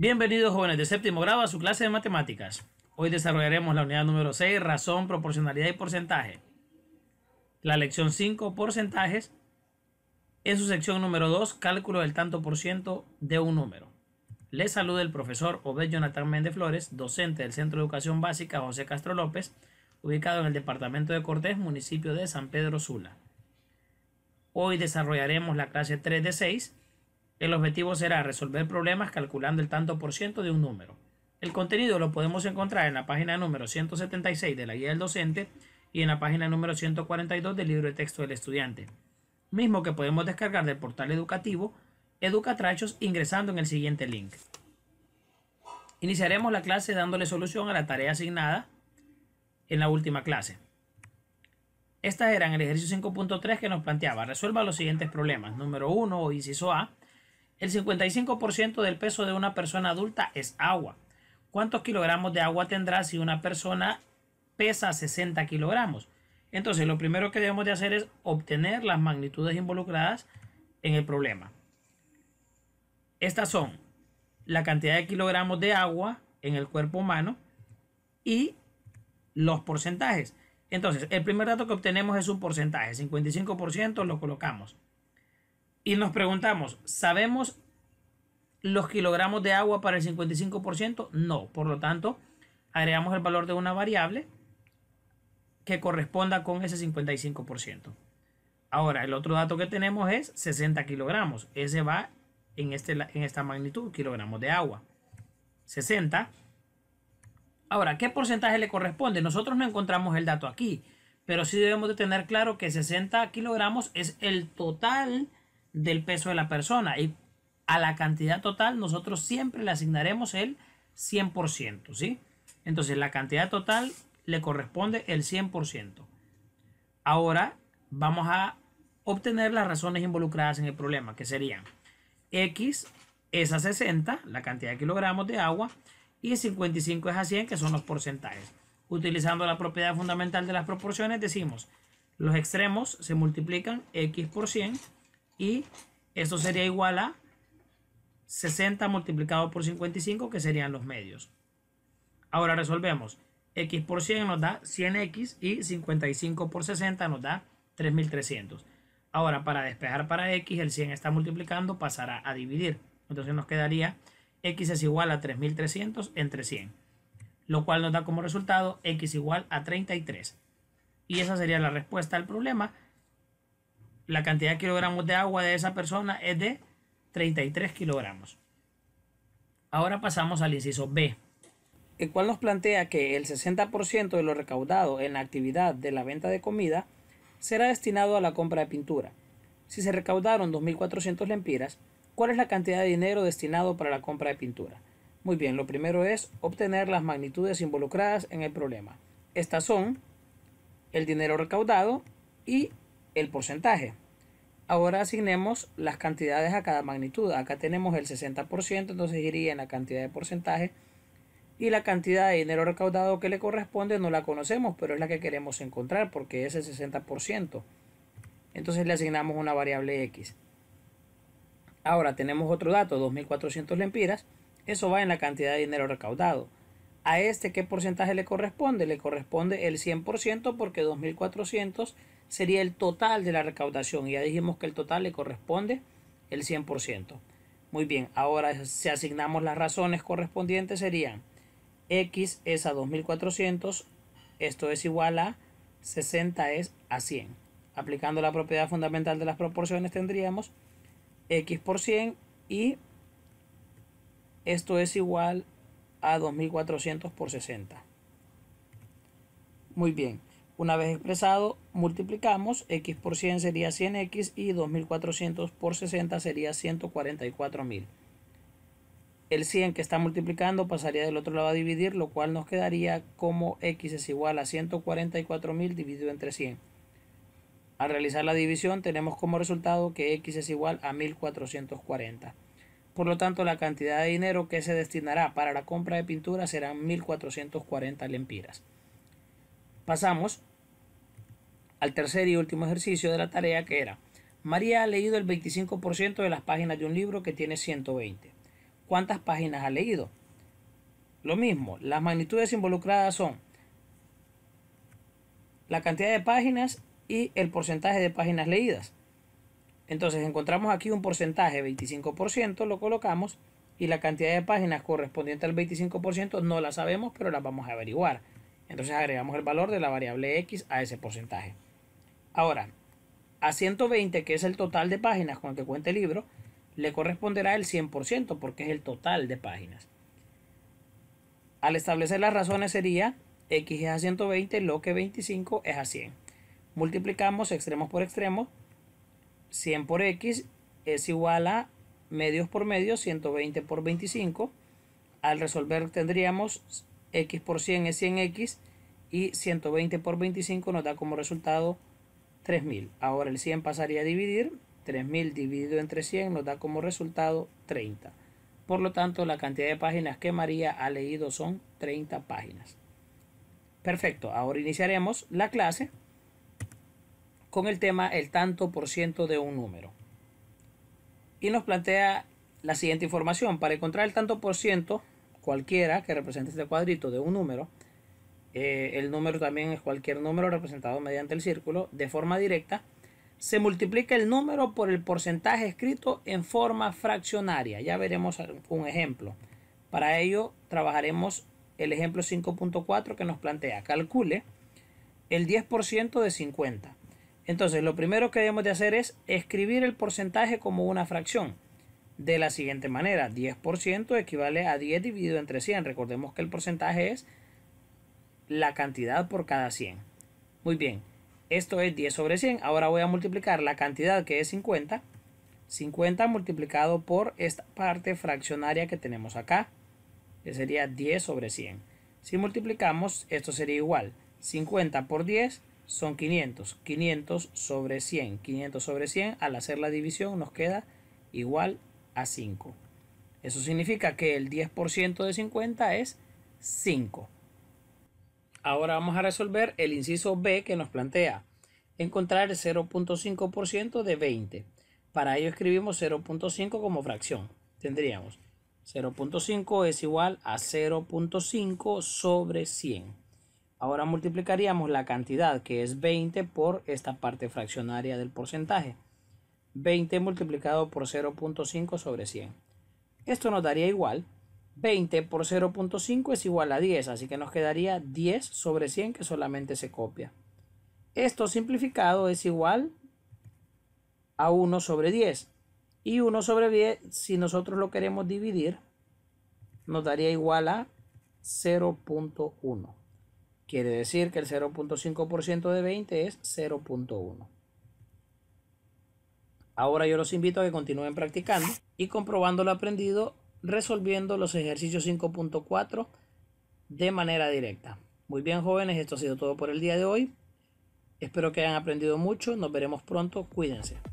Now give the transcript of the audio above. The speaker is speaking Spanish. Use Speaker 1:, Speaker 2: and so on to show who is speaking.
Speaker 1: Bienvenidos jóvenes de séptimo grado a su clase de matemáticas. Hoy desarrollaremos la unidad número 6, razón, proporcionalidad y porcentaje. La lección 5, porcentajes, en su sección número 2, cálculo del tanto por ciento de un número. Les saluda el profesor Obed Jonathan Méndez Flores, docente del Centro de Educación Básica José Castro López, ubicado en el departamento de Cortés, municipio de San Pedro Sula. Hoy desarrollaremos la clase 3 de 6, el objetivo será resolver problemas calculando el tanto por ciento de un número. El contenido lo podemos encontrar en la página número 176 de la guía del docente y en la página número 142 del libro de texto del estudiante, mismo que podemos descargar del portal educativo Educatrachos ingresando en el siguiente link. Iniciaremos la clase dándole solución a la tarea asignada en la última clase. Estas eran el ejercicio 5.3 que nos planteaba, resuelva los siguientes problemas. Número 1 o inciso A, el 55% del peso de una persona adulta es agua. ¿Cuántos kilogramos de agua tendrá si una persona pesa 60 kilogramos? Entonces, lo primero que debemos de hacer es obtener las magnitudes involucradas en el problema. Estas son la cantidad de kilogramos de agua en el cuerpo humano y los porcentajes. Entonces, el primer dato que obtenemos es un porcentaje, 55% lo colocamos. Y nos preguntamos, ¿sabemos los kilogramos de agua para el 55%? No, por lo tanto, agregamos el valor de una variable que corresponda con ese 55%. Ahora, el otro dato que tenemos es 60 kilogramos. Ese va en, este, en esta magnitud, kilogramos de agua. 60. Ahora, ¿qué porcentaje le corresponde? Nosotros no encontramos el dato aquí, pero sí debemos de tener claro que 60 kilogramos es el total del peso de la persona. Y a la cantidad total nosotros siempre le asignaremos el 100%, ¿sí? Entonces la cantidad total le corresponde el 100%. Ahora vamos a obtener las razones involucradas en el problema, que serían X es a 60, la cantidad de kilogramos de agua, y 55 es a 100, que son los porcentajes. Utilizando la propiedad fundamental de las proporciones, decimos, los extremos se multiplican X por 100 y esto sería igual a 60 multiplicado por 55, que serían los medios. Ahora resolvemos. X por 100 nos da 100X y 55 por 60 nos da 3300. Ahora, para despejar para X, el 100 está multiplicando, pasará a dividir. Entonces nos quedaría X es igual a 3300 entre 100. Lo cual nos da como resultado X igual a 33. Y esa sería la respuesta al problema la cantidad de kilogramos de agua de esa persona es de 33 kilogramos. Ahora pasamos al inciso B, el cual nos plantea que el 60% de lo recaudado en la actividad de la venta de comida será destinado a la compra de pintura. Si se recaudaron 2.400 lempiras, ¿cuál es la cantidad de dinero destinado para la compra de pintura? Muy bien, lo primero es obtener las magnitudes involucradas en el problema. Estas son el dinero recaudado y el porcentaje. Ahora asignemos las cantidades a cada magnitud. Acá tenemos el 60%, entonces iría en la cantidad de porcentaje. Y la cantidad de dinero recaudado que le corresponde no la conocemos, pero es la que queremos encontrar porque es el 60%. Entonces le asignamos una variable X. Ahora tenemos otro dato, 2.400 lempiras. Eso va en la cantidad de dinero recaudado. ¿A este qué porcentaje le corresponde? Le corresponde el 100% porque 2.400 sería el total de la recaudación. Ya dijimos que el total le corresponde el 100%. Muy bien, ahora si asignamos las razones correspondientes serían X es a 2400, esto es igual a 60 es a 100. Aplicando la propiedad fundamental de las proporciones tendríamos X por 100 y esto es igual a 2400 por 60. Muy bien. Una vez expresado, multiplicamos, x por 100 sería 100x y 2400 por 60 sería 144.000. El 100 que está multiplicando pasaría del otro lado a dividir, lo cual nos quedaría como x es igual a 144.000 dividido entre 100. Al realizar la división tenemos como resultado que x es igual a 1440. Por lo tanto, la cantidad de dinero que se destinará para la compra de pintura será 1440 lempiras. Pasamos al tercer y último ejercicio de la tarea que era, María ha leído el 25% de las páginas de un libro que tiene 120. ¿Cuántas páginas ha leído? Lo mismo, las magnitudes involucradas son la cantidad de páginas y el porcentaje de páginas leídas. Entonces encontramos aquí un porcentaje, 25%, lo colocamos y la cantidad de páginas correspondiente al 25% no la sabemos, pero la vamos a averiguar. Entonces agregamos el valor de la variable X a ese porcentaje. Ahora, a 120, que es el total de páginas con el que cuenta el libro, le corresponderá el 100% porque es el total de páginas. Al establecer las razones sería x es a 120, lo que 25 es a 100. Multiplicamos extremos por extremos. 100 por x es igual a medios por medios, 120 por 25. Al resolver tendríamos x por 100 es 100x y 120 por 25 nos da como resultado 3000. Ahora el 100 pasaría a dividir. 3000 dividido entre 100 nos da como resultado 30. Por lo tanto, la cantidad de páginas que María ha leído son 30 páginas. Perfecto, ahora iniciaremos la clase con el tema el tanto por ciento de un número. Y nos plantea la siguiente información. Para encontrar el tanto por ciento, cualquiera que represente este cuadrito de un número, eh, el número también es cualquier número representado mediante el círculo, de forma directa, se multiplica el número por el porcentaje escrito en forma fraccionaria. Ya veremos un ejemplo. Para ello trabajaremos el ejemplo 5.4 que nos plantea. Calcule el 10% de 50. Entonces lo primero que debemos de hacer es escribir el porcentaje como una fracción. De la siguiente manera, 10% equivale a 10 dividido entre 100. Recordemos que el porcentaje es la cantidad por cada 100. Muy bien, esto es 10 sobre 100. Ahora voy a multiplicar la cantidad que es 50. 50 multiplicado por esta parte fraccionaria que tenemos acá, que sería 10 sobre 100. Si multiplicamos, esto sería igual. 50 por 10 son 500. 500 sobre 100. 500 sobre 100, al hacer la división, nos queda igual a 5. Eso significa que el 10% de 50 es 5. Ahora vamos a resolver el inciso B que nos plantea encontrar el 0.5% de 20. Para ello escribimos 0.5 como fracción. Tendríamos 0.5 es igual a 0.5 sobre 100. Ahora multiplicaríamos la cantidad que es 20 por esta parte fraccionaria del porcentaje. 20 multiplicado por 0.5 sobre 100. Esto nos daría igual 20 por 0.5 es igual a 10, así que nos quedaría 10 sobre 100 que solamente se copia. Esto simplificado es igual a 1 sobre 10. Y 1 sobre 10, si nosotros lo queremos dividir, nos daría igual a 0.1. Quiere decir que el 0.5% de 20 es 0.1. Ahora yo los invito a que continúen practicando y comprobando lo aprendido resolviendo los ejercicios 5.4 de manera directa. Muy bien jóvenes, esto ha sido todo por el día de hoy. Espero que hayan aprendido mucho. Nos veremos pronto. Cuídense.